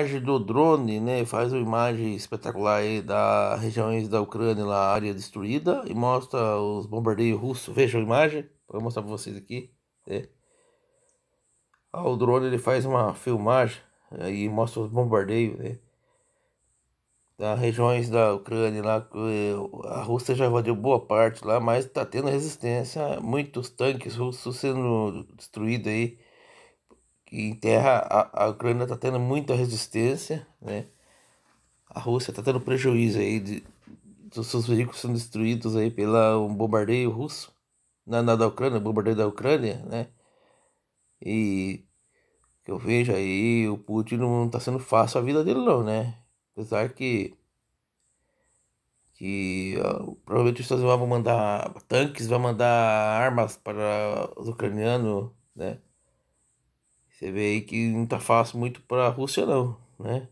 imagem do drone, né, faz uma imagem espetacular aí da regiões da Ucrânia, lá, área destruída, e mostra os bombardeios russos. Veja a imagem, vou mostrar para vocês aqui. Né? Ah, o drone ele faz uma filmagem aí mostra os bombardeios, né? Da regiões da Ucrânia lá, eh, a Rússia já invadiu boa parte lá, mas está tendo resistência, muitos tanques russos sendo destruídos aí e em terra, a, a Ucrânia está tendo muita resistência, né? A Rússia está tendo prejuízo aí de, seus veículos sendo destruídos aí pelo um bombardeio russo na, na da Ucrânia, bombardeio da Ucrânia, né? E eu vejo aí, o Putin não está sendo fácil a vida dele não, né? Apesar que que ó, provavelmente os Estados Unidos vão mandar tanques, vão mandar armas para os ucranianos, né? Você vê aí que não tá fácil muito para a Rússia não, né?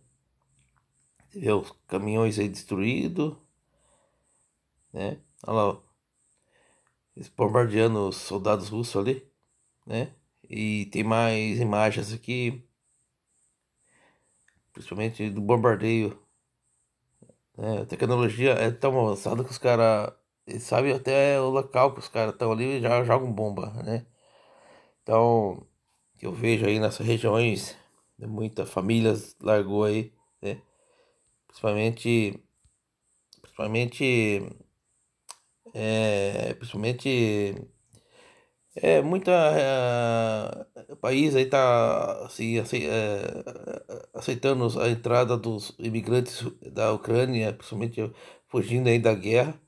Você vê os caminhões aí destruídos, né? Olha lá, ó. Eles bombardeando os soldados russos ali, né? E tem mais imagens aqui, principalmente do bombardeio. Né? A tecnologia é tão avançada que os caras sabem até o local que os caras estão ali e já jogam bomba, né? Então, que eu vejo aí nessas regiões, né, muitas famílias largou aí, né? Principalmente, principalmente, é, principalmente, é, muita é, país aí tá assim, é, aceitando a entrada dos imigrantes da Ucrânia, principalmente fugindo aí da guerra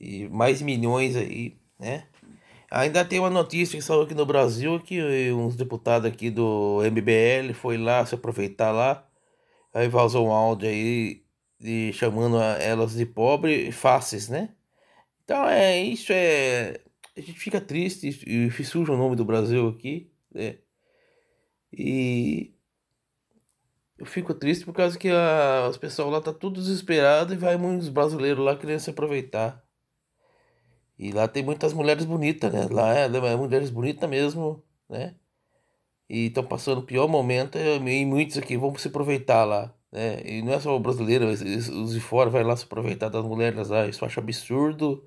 e mais milhões aí, né? Ainda tem uma notícia que saiu aqui no Brasil que uns deputados aqui do MBL foi lá se aproveitar lá, aí vazou um áudio aí de, chamando elas de pobre faces, né? Então é isso é a gente fica triste e suja o nome do Brasil aqui, né? E eu fico triste por causa que a, os pessoal lá tá tudo desesperado e vai muitos brasileiros lá querendo se aproveitar. E lá tem muitas mulheres bonitas, né? Lá é, é mulheres bonitas mesmo, né? E estão passando o pior momento é, e muitos aqui vão se aproveitar lá, né? E não é só o brasileiro, os de fora vai lá se aproveitar das mulheres lá, isso eu acho absurdo.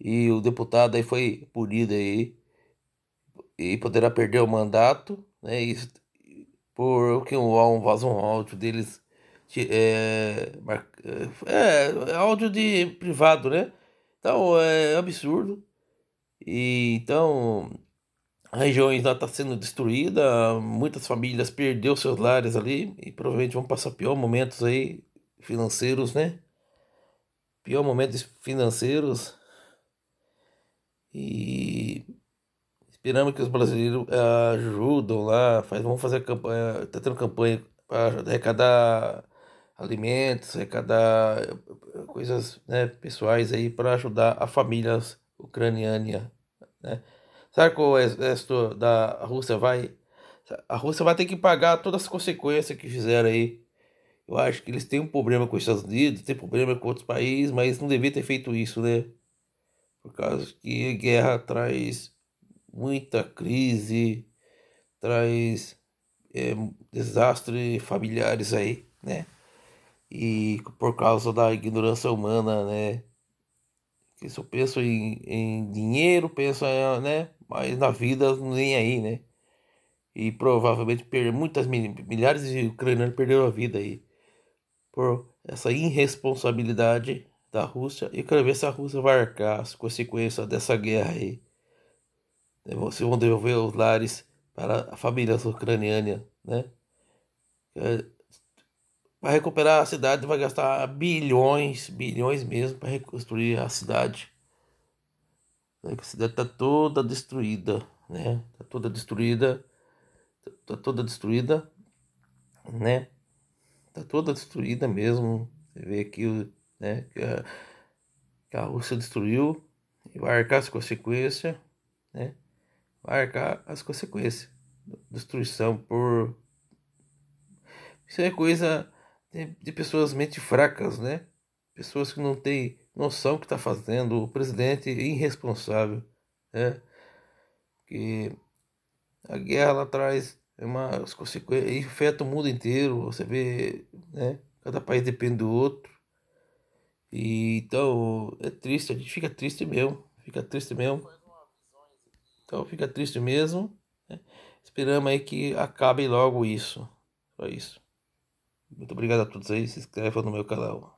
E o deputado aí foi punido aí e poderá perder o mandato, né? Isso, que um, um vazão um áudio deles de, é, é, é, áudio de privado, né? Então é absurdo. E então regiões lá está sendo destruída, muitas famílias perderam seus lares ali e provavelmente vão passar pior momentos aí financeiros, né? Pior momentos financeiros. E esperamos que os brasileiros eh, ajudam lá, faz, vão fazer campanha, tá tendo campanha para arrecadar alimentos, arrecadar eh, coisas né, pessoais aí para ajudar a famílias ucraniana. Né? Será que é o exército da Rússia vai. A Rússia vai ter que pagar todas as consequências que fizeram aí. Eu acho que eles têm um problema com os Estados Unidos, têm problema com outros países, mas não devia ter feito isso, né? Por causa que guerra traz muita crise, traz é, desastres familiares aí, né? e por causa da ignorância humana, né? Que se eu penso em, em dinheiro, penso, em, é, né? Mas na vida nem aí, né? E provavelmente perder muitas milhares de ucranianos perderam a vida aí por essa irresponsabilidade da Rússia. E eu quero ver se a Rússia vai arcar as consequências dessa guerra aí. Né? Se vão devolver os lares para a família ucraniana, né? É, Vai recuperar a cidade, vai gastar bilhões, bilhões mesmo para reconstruir a cidade. É a cidade está toda destruída, né? Está toda destruída, está toda destruída, né? Está toda destruída mesmo. Você vê aqui, né? Que a, que a Rússia destruiu e vai arcar as consequências, né? Vai arcar as consequências. Destruição por. Isso é coisa de, de pessoas mente fracas, né? Pessoas que não têm noção do que está fazendo, o presidente é irresponsável, né? Que a guerra lá atrás é uma consequências afeta o mundo inteiro, você vê, né? Cada país depende do outro. E então é triste, a gente fica triste mesmo, fica triste mesmo. Então fica triste mesmo. Né? Esperamos aí que acabe logo isso. Só isso. Muito obrigado a todos aí. Se inscreva no meu canal.